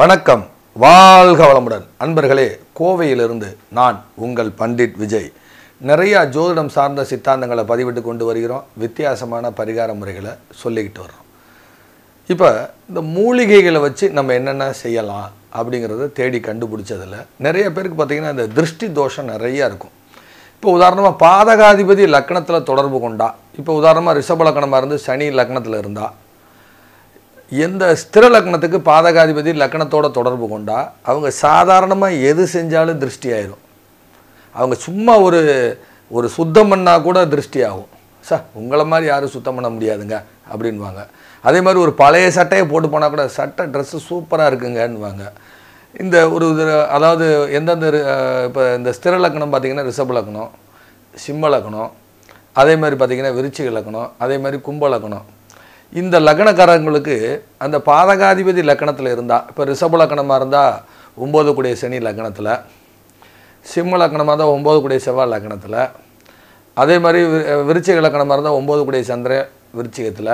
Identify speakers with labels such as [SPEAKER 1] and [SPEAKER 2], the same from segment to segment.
[SPEAKER 1] வணக்கம் வாழ்க வளமுடன் அன்பர்களே கோவையிலிருந்து நான் உங்கள் பண்டிட் விஜய் நிறையா ஜோதிடம் சார்ந்த சித்தாந்தங்களை பதிவிட்டு கொண்டு வருகிறோம் வித்தியாசமான பரிகார முறைகளை சொல்லிக்கிட்டு வர்றோம் இப்போ இந்த மூலிகைகளை வச்சு நம்ம என்னென்ன செய்யலாம் அப்படிங்கிறத தேடி கண்டுபிடிச்சதில் நிறைய பேருக்கு பார்த்திங்கன்னா இந்த திருஷ்டி தோஷம் நிறையா இருக்கும் இப்போ உதாரணமாக பாதகாதிபதி லக்னத்தில் தொடர்பு கொண்டா இப்போ உதாரணமாக ரிஷப லக்னமாக இருந்து சனி லக்னத்தில் இருந்தால் எந்த ஸ்திர லக்னத்துக்கு பாதகாதிபதி லக்கணத்தோட தொடர்பு கொண்டா அவங்க சாதாரணமாக எது செஞ்சாலும் திருஷ்டி ஆயிரும் அவங்க சும்மா ஒரு ஒரு சுத்தம் பண்ணால் கூட திருஷ்டி ஆகும் சார் உங்களை மாதிரி யாரும் சுத்தம் பண்ண முடியாதுங்க அப்படின்வாங்க அதே மாதிரி ஒரு பழைய சட்டையை போட்டு போனால் கூட சட்டை ட்ரெஸ்ஸு சூப்பராக இருக்குங்கன்னுவாங்க இந்த ஒரு அதாவது எந்தெந்த இப்போ இந்த ஸ்திர லக்கணம் பார்த்திங்கன்னா ரிஷப லக்கணம் சிம்ம லக்கணம் அதே மாதிரி பார்த்திங்கன்னா விருச்சிக லக்கணம் அதே மாதிரி கும்ப லக்கணம் இந்த லக்னக்காரங்களுக்கு அந்த பாதகாதிபதி லக்கணத்தில் இருந்தால் இப்போ ரிஷப லக்கணமாக இருந்தால் ஒம்பது கூடிய சனி லக்கணத்தில் சிம்ம லக்கணமாக இருந்தால் ஒம்பது கூடிய செவ்வாய் லக்கணத்தில் அதே மாதிரி விருச்சிக லக்கணமாக இருந்தால் ஒம்பது கூடிய சந்திரன் விருச்சிகத்தில்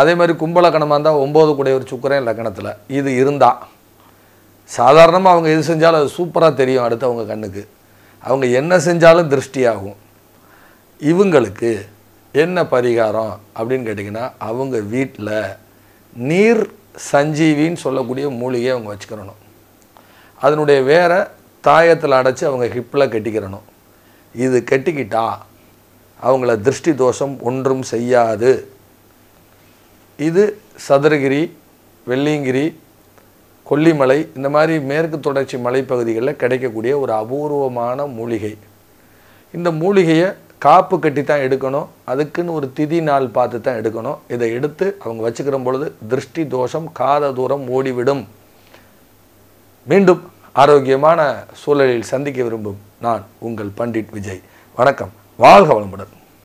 [SPEAKER 1] அதே மாதிரி கும்பலக்கணமாக இருந்தால் ஒம்பது கூடிய ஒரு சுக்கரன் லக்கணத்தில் இது இருந்தால் சாதாரணமாக அவங்க எது செஞ்சாலும் அது சூப்பராக தெரியும் அடுத்தவங்க கண்ணுக்கு அவங்க என்ன செஞ்சாலும் திருஷ்டியாகும் இவங்களுக்கு என்ன பரிகாரம் அப்படின்னு கேட்டிங்கன்னா அவங்க வீட்டில் நீர் சஞ்சீவின்னு சொல்லக்கூடிய மூலிகையை அவங்க வச்சுக்கிறணும் அதனுடைய வேரை தாயத்தில் அடைச்சி அவங்க ஹிப்பில் கட்டிக்கிறணும் இது கட்டிக்கிட்டா அவங்கள திருஷ்டி தோஷம் ஒன்றும் செய்யாது இது சதுரகிரி வெள்ளியங்கிரி கொல்லிமலை இந்த மாதிரி மேற்கு தொடர்ச்சி மலைப்பகுதிகளில் கிடைக்கக்கூடிய ஒரு அபூர்வமான மூலிகை இந்த மூலிகையை காப்பு கட்டி தான் எடுக்கணும் அதுக்குன்னு ஒரு திதி நாள் பார்த்து தான் எடுக்கணும் இதை எடுத்து அவங்க வச்சுக்கிற பொழுது திருஷ்டி தோஷம் காத தூரம் ஓடிவிடும் மீண்டும் ஆரோக்கியமான சூழலில் சந்திக்க விரும்பும் நான் உங்கள் பண்டிட் விஜய் வணக்கம் வாழ்க வளமுடன்